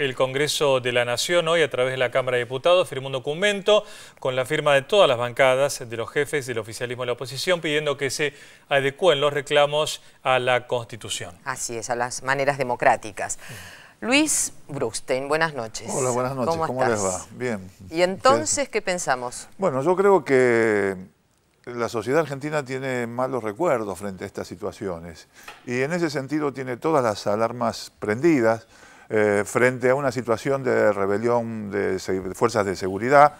el Congreso de la Nación hoy a través de la Cámara de Diputados firmó un documento con la firma de todas las bancadas, de los jefes, del oficialismo de la oposición, pidiendo que se adecúen los reclamos a la Constitución. Así es, a las maneras democráticas. Luis Brustein, buenas noches. Hola, buenas noches. ¿Cómo, les va? Bien. ¿Y entonces qué pensamos? Bueno, yo creo que la sociedad argentina tiene malos recuerdos frente a estas situaciones y en ese sentido tiene todas las alarmas prendidas. Eh, frente a una situación de rebelión de fuerzas de seguridad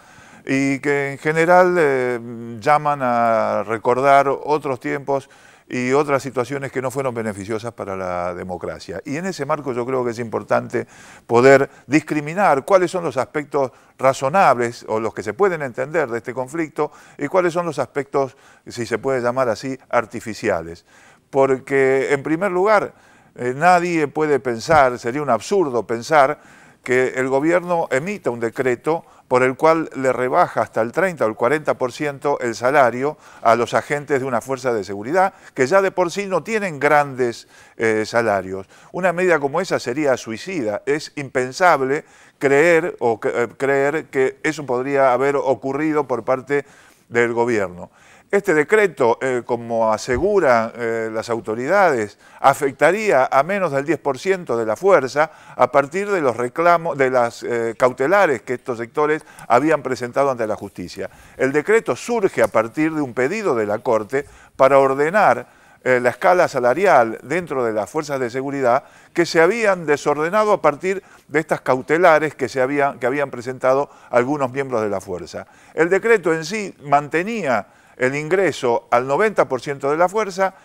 y que en general eh, llaman a recordar otros tiempos y otras situaciones que no fueron beneficiosas para la democracia. Y en ese marco yo creo que es importante poder discriminar cuáles son los aspectos razonables o los que se pueden entender de este conflicto y cuáles son los aspectos, si se puede llamar así, artificiales. Porque en primer lugar, eh, nadie puede pensar, sería un absurdo pensar, que el gobierno emita un decreto por el cual le rebaja hasta el 30 o el 40% el salario a los agentes de una fuerza de seguridad, que ya de por sí no tienen grandes eh, salarios. Una medida como esa sería suicida. Es impensable creer, o, eh, creer que eso podría haber ocurrido por parte del gobierno. Este decreto, eh, como aseguran eh, las autoridades, afectaría a menos del 10% de la fuerza a partir de los reclamos, de las eh, cautelares que estos sectores habían presentado ante la justicia. El decreto surge a partir de un pedido de la Corte para ordenar la escala salarial dentro de las fuerzas de seguridad que se habían desordenado a partir de estas cautelares que, se habían, que habían presentado algunos miembros de la fuerza. El decreto en sí mantenía el ingreso al 90% de la fuerza,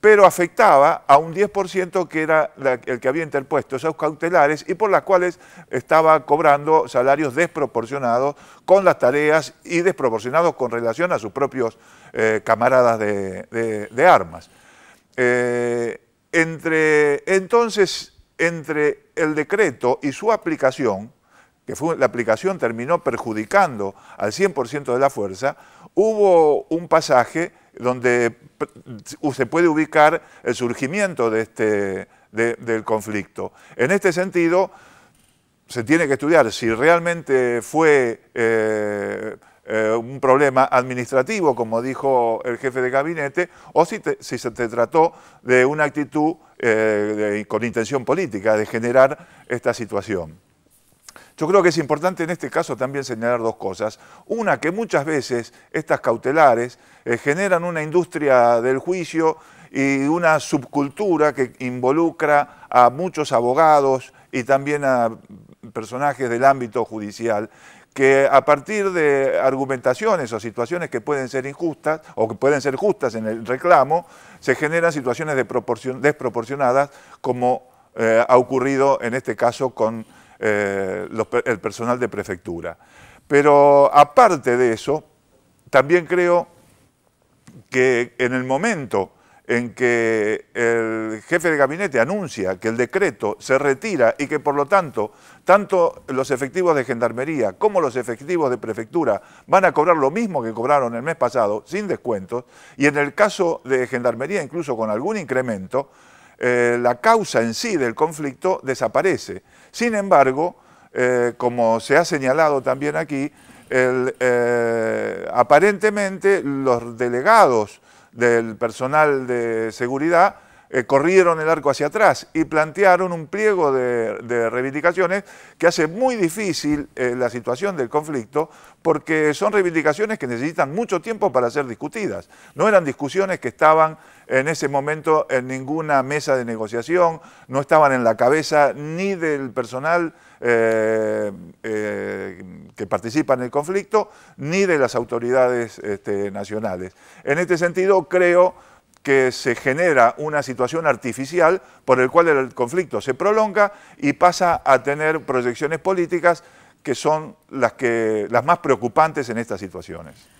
pero afectaba a un 10% que era el que había interpuesto esos cautelares y por las cuales estaba cobrando salarios desproporcionados con las tareas y desproporcionados con relación a sus propios eh, camaradas de, armas. Eh, entre, entonces, entre el decreto y su aplicación, que fue, la aplicación terminó perjudicando al 100% de la fuerza, Hubo un pasaje donde se puede ubicar el surgimiento de este, del conflicto. En este sentido, se tiene que estudiar si realmente fue eh, eh, un problema administrativo, como dijo el jefe de gabinete, o si, se trató de una actitud eh, con intención política de generar esta situación. Yo creo que es importante en este caso también señalar dos cosas. Una, que muchas veces estas cautelares eh, generan una industria del juicio y una subcultura que involucra a muchos abogados y también a personajes del ámbito judicial que a partir de argumentaciones o situaciones que pueden ser injustas o que pueden ser justas en el reclamo, se generan situaciones desproporcionadas como eh, ha ocurrido en este caso con eh, el personal de prefectura. Pero aparte de eso, también creo que en el momento en que el jefe de gabinete anuncia que el decreto se retira y que por lo tanto tanto los efectivos de gendarmería como los efectivos de prefectura van a cobrar lo mismo que cobraron el mes pasado sin descuentos y en el caso de gendarmería incluso con algún incremento, eh, la causa en sí del conflicto desaparece. Sin embargo, eh, como se ha señalado también aquí, eh, aparentemente los delegados del personal de seguridad eh, corrieron el arco hacia atrás y plantearon un pliego de, reivindicaciones que hace muy difícil eh, la situación del conflicto porque son reivindicaciones que necesitan mucho tiempo para ser discutidas. No eran discusiones que estaban en ese momento en ninguna mesa de negociación, no estaban en la cabeza ni del personal eh, que participa en el conflicto, ni de las autoridades este, nacionales. En este sentido, creo que se genera una situación artificial por el cual el conflicto se prolonga y pasa a tener proyecciones políticas que son las, que, las más preocupantes en estas situaciones.